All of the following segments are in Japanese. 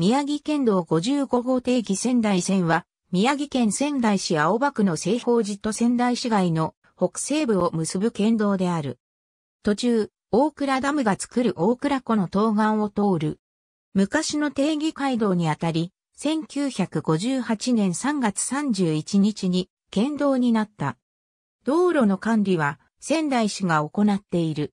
宮城県道55号定義仙台線は、宮城県仙台市青葉区の西方寺と仙台市街の北西部を結ぶ県道である。途中、大倉ダムが作る大倉湖の東岸を通る。昔の定義街道にあたり、1958年3月31日に県道になった。道路の管理は仙台市が行っている。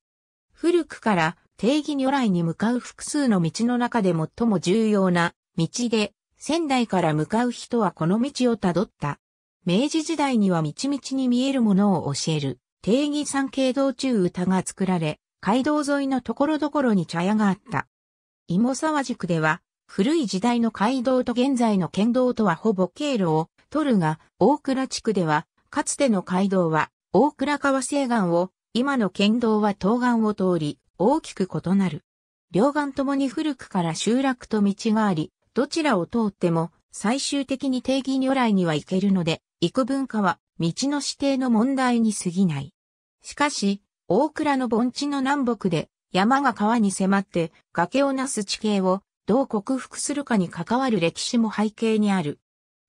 古くから定義如来に向かう複数の道の中で最も重要な道で、仙台から向かう人はこの道をたどった。明治時代には道々に見えるものを教える、定義三景道中歌が作られ、街道沿いのところどころに茶屋があった。芋沢区では、古い時代の街道と現在の県道とはほぼ経路を取るが、大倉地区では、かつての街道は、大倉川西岸を、今の県道は東岸を通り、大きく異なる。両岸ともに古くから集落と道があり、どちらを通っても最終的に定義如来には行けるので、幾文化は道の指定の問題に過ぎない。しかし、大倉の盆地の南北で山が川に迫って崖をなす地形をどう克服するかに関わる歴史も背景にある。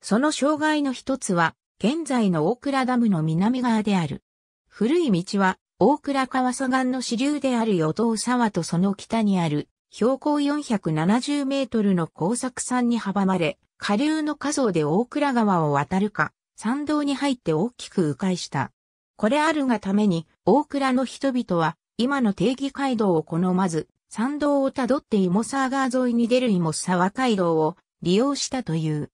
その障害の一つは現在の大倉ダムの南側である。古い道は大倉川左岸の支流である与党沢とその北にある標高470メートルの工作山に阻まれ、下流の下層で大倉川を渡るか、山道に入って大きく迂回した。これあるがために、大倉の人々は、今の定義街道を好まず、山道をたどって芋沢川沿いに出る芋沢街道を利用したという。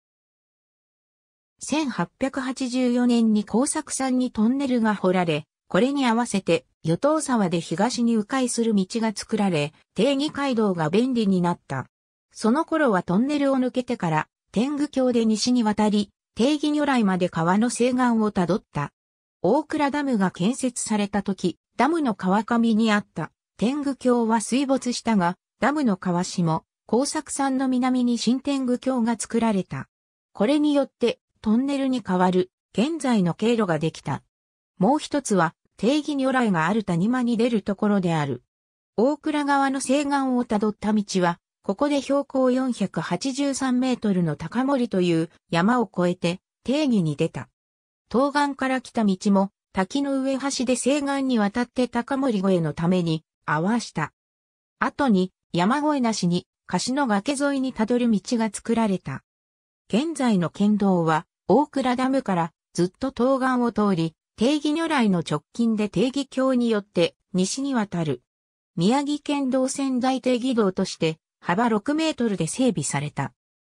1884年に工作山にトンネルが掘られ、これに合わせて、与党沢で東に迂回する道が作られ、定義街道が便利になった。その頃はトンネルを抜けてから、天狗橋で西に渡り、定義如来まで川の西岸をたどった。大倉ダムが建設された時、ダムの川上にあった天狗橋は水没したが、ダムの川下、工作山の南に新天狗橋が作られた。これによってトンネルに変わる現在の経路ができた。もう一つは定義如来がある谷間に出るところである。大倉川の西岸をたどった道は、ここで標高483メートルの高森という山を越えて定義に出た。東岸から来た道も滝の上端で西岸に渡って高森越えのために合わした。後に山越えなしに樫の崖沿いにたどる道が作られた。現在の県道は大倉ダムからずっと東岸を通り定義如来の直近で定義橋によって西に渡る。宮城県道仙台定義道として幅6メートルで整備された。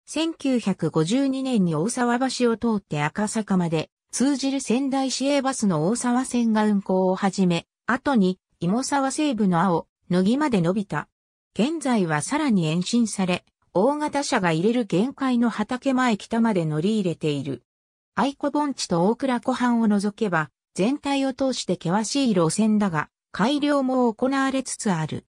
1952年に大沢橋を通って赤坂まで通じる仙台市営バスの大沢線が運行を始め、後に芋沢西部の青、野木まで伸びた。現在はさらに延伸され、大型車が入れる限界の畑前北まで乗り入れている。愛子盆地と大倉湖畔を除けば、全体を通して険しい路線だが、改良も行われつつある。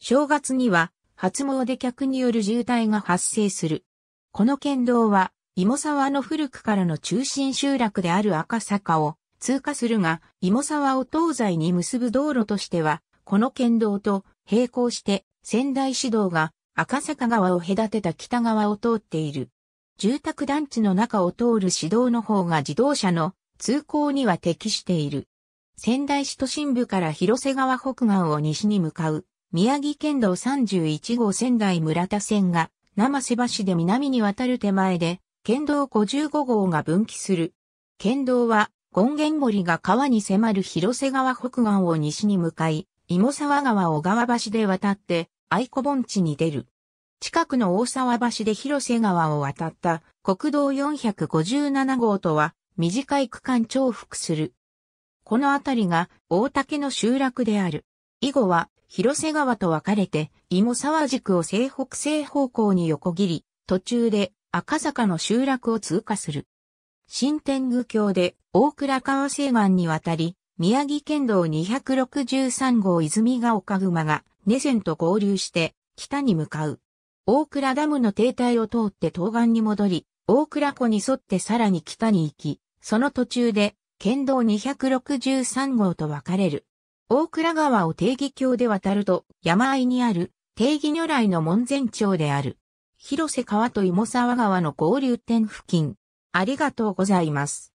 正月には、初詣客による渋滞が発生する。この県道は、芋沢の古くからの中心集落である赤坂を通過するが、芋沢を東西に結ぶ道路としては、この県道と並行して仙台市道が赤坂川を隔てた北側を通っている。住宅団地の中を通る市道の方が自動車の通行には適している。仙台市都心部から広瀬川北岸を西に向かう、宮城県道31号仙台村田線が、生瀬橋で南に渡る手前で、県道55号が分岐する。県道は、権現森が川に迫る広瀬川北岸を西に向かい、芋沢川小川橋で渡って、愛子盆地に出る。近くの大沢橋で広瀬川を渡った国道457号とは短い区間重複する。この辺りが大竹の集落である。以後は広瀬川と分かれて、芋沢軸を西北西方向に横切り、途中で赤坂の集落を通過する。新天狗橋で大倉川西岸に渡り、宮城県道263号泉が丘熊が根線と合流して北に向かう。大倉ダムの停滞を通って東岸に戻り、大倉湖に沿ってさらに北に行き、その途中で、県道263号と分かれる。大倉川を定義橋で渡ると、山あいにある、定義如来の門前町である。広瀬川と芋沢川の合流点付近。ありがとうございます。